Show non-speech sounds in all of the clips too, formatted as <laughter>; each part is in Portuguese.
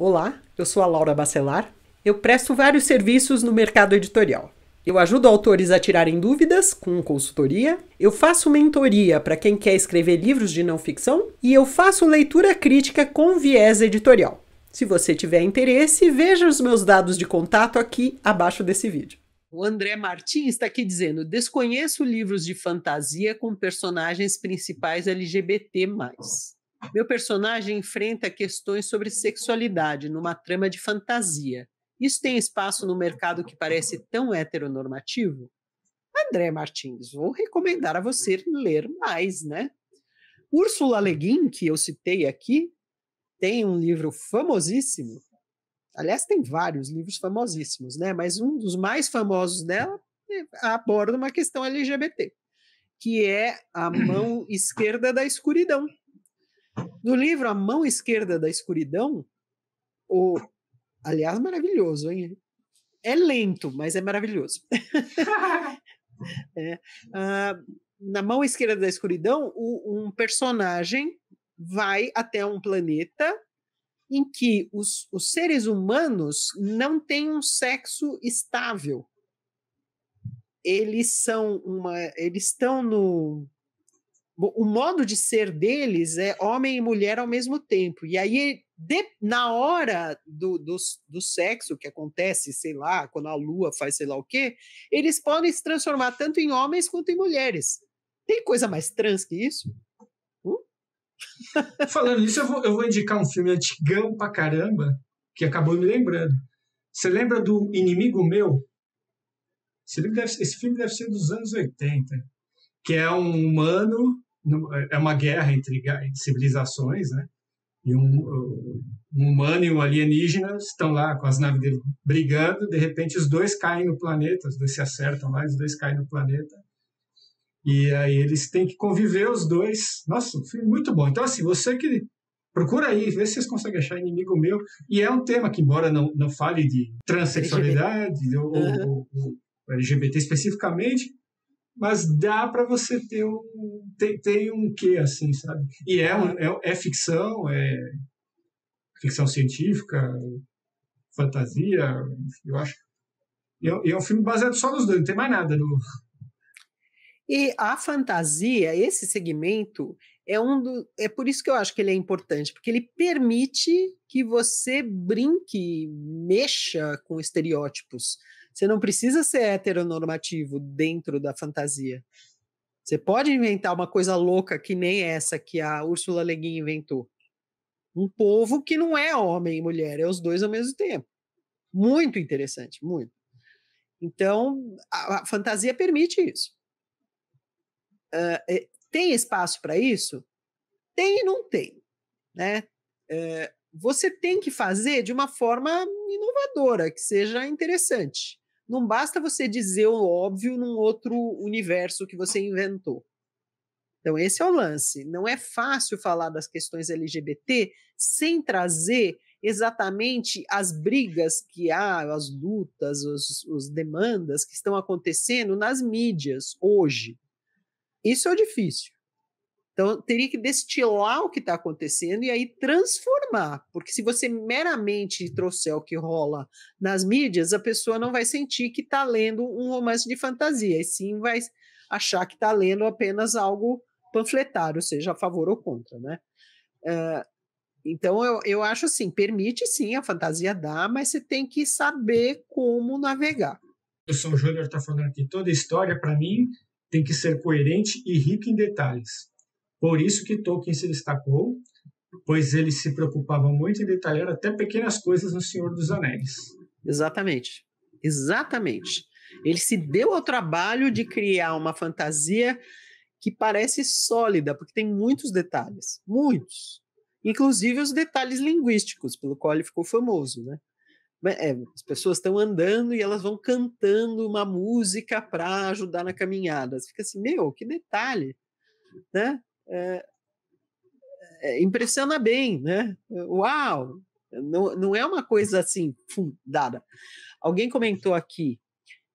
Olá, eu sou a Laura Bacelar. Eu presto vários serviços no mercado editorial. Eu ajudo autores a tirarem dúvidas com consultoria, eu faço mentoria para quem quer escrever livros de não ficção e eu faço leitura crítica com viés editorial. Se você tiver interesse, veja os meus dados de contato aqui abaixo desse vídeo. O André Martins está aqui dizendo: desconheço livros de fantasia com personagens principais LGBT. Meu personagem enfrenta questões sobre sexualidade numa trama de fantasia. Isso tem espaço no mercado que parece tão heteronormativo? André Martins, vou recomendar a você ler mais, né? Úrsula Leguin, que eu citei aqui, tem um livro famosíssimo. Aliás, tem vários livros famosíssimos, né? Mas um dos mais famosos dela eh, aborda uma questão LGBT, que é A Mão Esquerda da Escuridão, no livro A Mão Esquerda da Escuridão, o. Aliás, maravilhoso, hein? É lento, mas é maravilhoso. <laughs> é. Ah, na mão esquerda da escuridão, o, um personagem vai até um planeta em que os, os seres humanos não têm um sexo estável. Eles são uma. Eles estão no o modo de ser deles é homem e mulher ao mesmo tempo. E aí, de, na hora do, do, do, sexo que acontece, sei lá, quando a lua faz sei lá o quê, eles podem se transformar tanto em homens quanto em mulheres. Tem coisa mais trans que isso? Uh? <laughs> Falando nisso, eu vou, eu vou indicar um filme antigão pra caramba, que acabou me lembrando. Você lembra do Inimigo Meu? Esse filme deve, esse filme deve ser dos anos 80, que é um humano é, é uma guerra entre, civilizações, né? E um, um humano e um alienígena estão lá com as naves dele brigando, de repente os dois caem no planeta, os dois se acertam lá, os dois caem no planeta. E aí eles têm que conviver os dois. Nossa, muito bom. Então, assim, você que procura aí, vê se vocês conseguem achar inimigo meu. E é um tema que, embora não, não fale de transexualidade LGBT. Ou, ou, ou LGBT especificamente, mas dá para você ter um tem, tem um quê assim sabe e é, é, é ficção é ficção científica fantasia eu acho e é, um é filme baseado só nos dois não tem mais nada no e a fantasia esse segmento é um do, é por isso que eu acho que ele é importante porque ele permite que você brinque mexa com estereótipos você não precisa ser heteronormativo dentro da fantasia. Você pode inventar uma coisa louca que nem essa que a Úrsula Le Guin inventou. Um povo que não é homem e mulher, é os dois ao mesmo tempo. Muito interessante, muito. Então, a, a fantasia permite isso. Uh, tem espaço para isso? Tem e não tem. Né? Uh, você tem que fazer de uma forma inovadora, que seja interessante não basta você dizer o óbvio num outro universo que você inventou. Então, esse é o lance. Não é fácil falar das questões LGBT sem trazer exatamente as brigas que há, as lutas, os, os demandas que estão acontecendo nas mídias hoje. Isso é difícil. Então, teria que destilar o que está acontecendo e aí transformar, porque se você meramente trouxer o que rola nas mídias, a pessoa não vai sentir que está lendo um romance de fantasia, e sim vai achar que está lendo apenas algo panfletário, seja a favor ou contra, né? Uh, então, eu, eu acho assim, permite sim, a fantasia dá, mas você tem que saber como navegar. O São Júnior, está falando aqui toda história, para mim, tem que ser coerente e rica em detalhes. Por isso que Tolkien se destacou, pois ele se preocupava muito em detalhar até pequenas coisas no Senhor dos Anéis. Exatamente. Exatamente. Ele se deu ao trabalho de criar uma fantasia que parece sólida, porque tem muitos detalhes, muitos. Inclusive os detalhes linguísticos, pelo qual ele ficou famoso, né? É, as pessoas estão andando e elas vão cantando uma música para ajudar na caminhada. Você fica assim, meu, que detalhe, né? é, impressiona bem, né? Uau! Não, não é uma coisa assim fundada. Alguém comentou aqui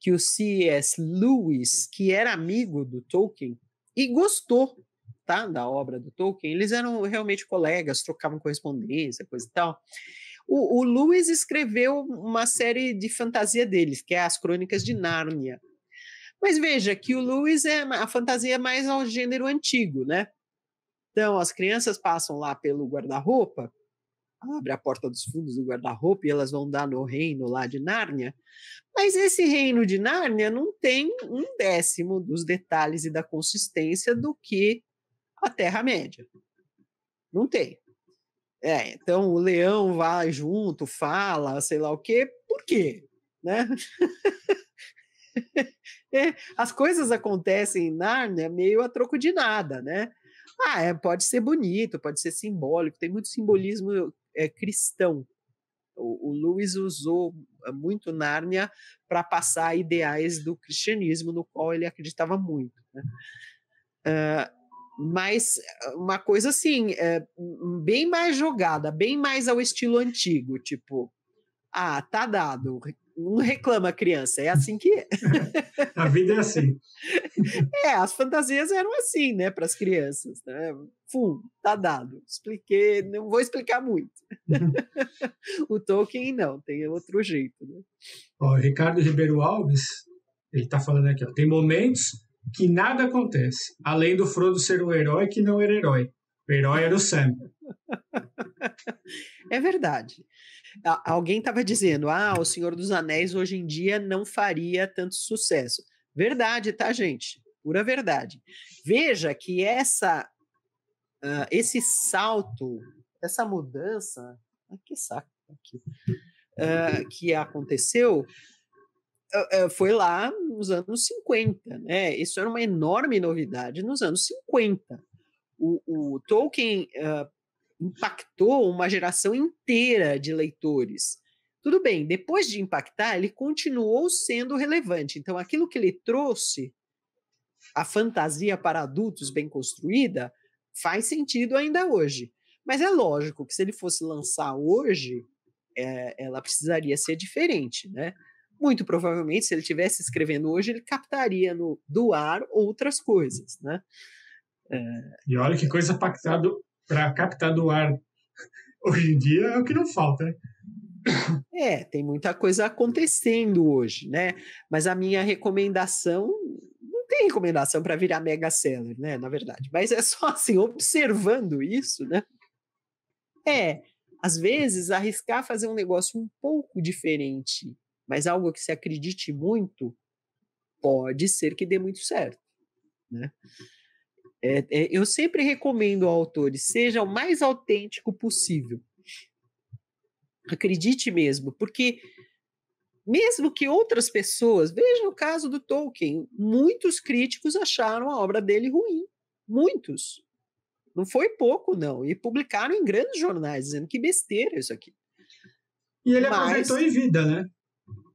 que o C.S. Lewis, que era amigo do Tolkien e gostou tá, da obra do Tolkien, eles eram realmente colegas, trocavam correspondência, coisa e tal. O, o Lewis escreveu uma série de fantasia deles, que é As Crônicas de Nárnia. Mas veja que o Lewis é a fantasia mais ao gênero antigo, né? Então, as crianças passam lá pelo guarda-roupa, abre a porta dos fundos do guarda-roupa e elas vão dar no reino lá de Nárnia. Mas esse reino de Nárnia não tem um décimo dos detalhes e da consistência do que a Terra-média. Não tem. É, então o leão vai junto, fala, sei lá o quê, por quê? Né? <laughs> É, as coisas acontecem em Nárnia meio a troco de nada, né? Ah, é, pode ser bonito, pode ser simbólico, tem muito uhum. simbolismo é, cristão. O, o Lewis usou eh, muito Nárnia para passar ideais do cristianismo, no qual ele acreditava muito. Né? Uh, mas eh, uma coisa assim, é, bem mais jogada, bem mais ao estilo antigo, tipo, ah, tá dado, não reclama criança, é assim que é. <laughs> A vida é assim. <laughs> É, as fantasias eram assim, né, para as crianças, né? Fum, tá dado. Expliquei, não vou explicar muito. Uhum. <laughs> o Tolkien não, tem outro jeito, né? Ó, Ricardo Ribeiro Alves, ele tá falando aqui, ó, tem momentos que nada acontece, além do Frodo ser o herói que não era herói. O herói era o Sam. É verdade. Alguém estava dizendo: ah, O Senhor dos Anéis hoje em dia não faria tanto sucesso. Verdade, tá, gente? Pura verdade. Veja que essa, uh, esse salto, essa mudança, que saco aqui, uh, que aconteceu uh, foi lá nos anos 50, né? Isso era uma enorme novidade nos anos 50. O, o Tolkien impactou uma geração inteira de leitores. Tudo bem, depois de impactar, ele continuou sendo relevante. Então, aquilo que ele trouxe, a fantasia para adultos bem construída, faz sentido ainda hoje. Mas é lógico que se ele fosse lançar hoje, é, ela precisaria ser diferente, né? Muito provavelmente, se ele estivesse escrevendo hoje, ele captaria no, do ar outras coisas, né? É, e olha que coisa é, pactado para captar do ar <laughs> hoje em dia é o que não falta, né? É, tem muita coisa acontecendo hoje, né? Mas a minha recomendação não tem recomendação para virar mega seller, né? Na verdade, mas é só assim, observando isso, né? É, às vezes arriscar fazer um negócio um pouco diferente, mas algo que se acredite muito, pode ser que dê muito certo, né? É, é, eu sempre recomendo ao autor, seja o mais autêntico possível. Acredite mesmo, porque mesmo que outras pessoas, veja o caso do Tolkien, muitos críticos acharam a obra dele ruim, muitos. Não foi pouco, não. E publicaram em grandes jornais, dizendo que besteira isso aqui. E ele Mas, aproveitou em vida, né?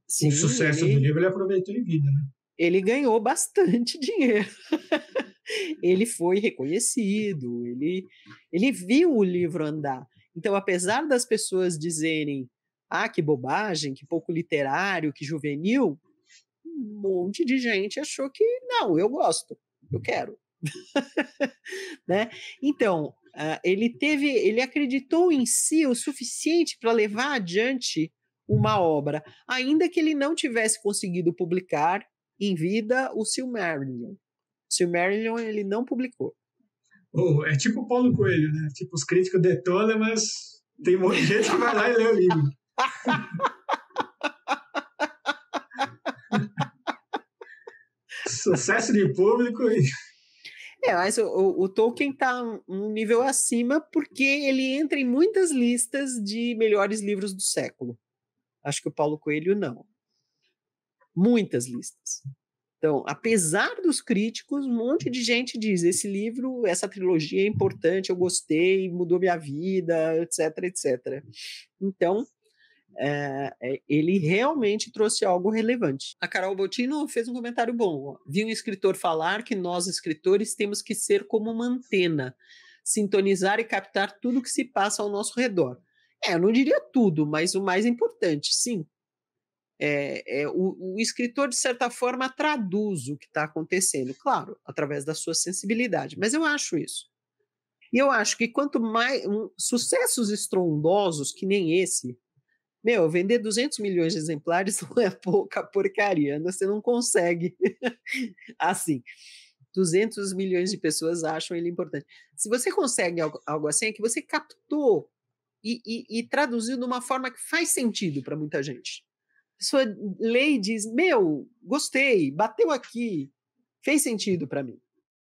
Sim, o sucesso ele, do livro ele aproveitou em vida, né? Ele ganhou bastante <laughs> dinheiro ele foi reconhecido, ele, ele viu o livro andar. Então, apesar das pessoas dizerem, ah, que bobagem, que pouco literário, que juvenil, um monte de gente achou que, não, eu gosto, eu quero. <laughs> né? Então, uh, ele teve, ele acreditou em si o suficiente para levar adiante uma obra, ainda que ele não tivesse conseguido publicar em vida o Silmarillion. Se o Marilyn ele não publicou. Oh, é tipo o Paulo Coelho, né? Tipo, os críticos detonam, mas tem um monte de gente que vai lá e lê o livro. Sucesso de público e. É, mas o, o, Tolkien tá um nível acima porque ele entra em muitas listas de melhores livros do século. Acho que o Paulo Coelho não. Muitas listas. Então, apesar dos críticos, um monte de gente diz: esse livro, essa trilogia é importante, eu gostei, mudou minha vida, etc, etc. Então, é, ele realmente trouxe algo relevante. A Carol Bottino fez um comentário bom. Vi um escritor falar que nós, escritores, temos que ser como uma antena, sintonizar e captar tudo que se passa ao nosso redor. É, eu não diria tudo, mas o mais importante, sim, é, é, o, o, escritor, de certa forma, traduz o que está acontecendo, claro, através da sua sensibilidade, mas eu acho isso. E eu acho que quanto mais. Um, sucessos estrondosos, que nem esse, meu, vender 200 milhões de exemplares <laughs> não é pouca porcaria, né? você não consegue. <laughs> assim. 200 milhões de pessoas acham ele importante. Se você consegue algo, algo assim, é que você captou e, e, e traduziu de uma forma que faz sentido para muita gente sua lei diz: Meu, gostei, bateu aqui, fez sentido para mim.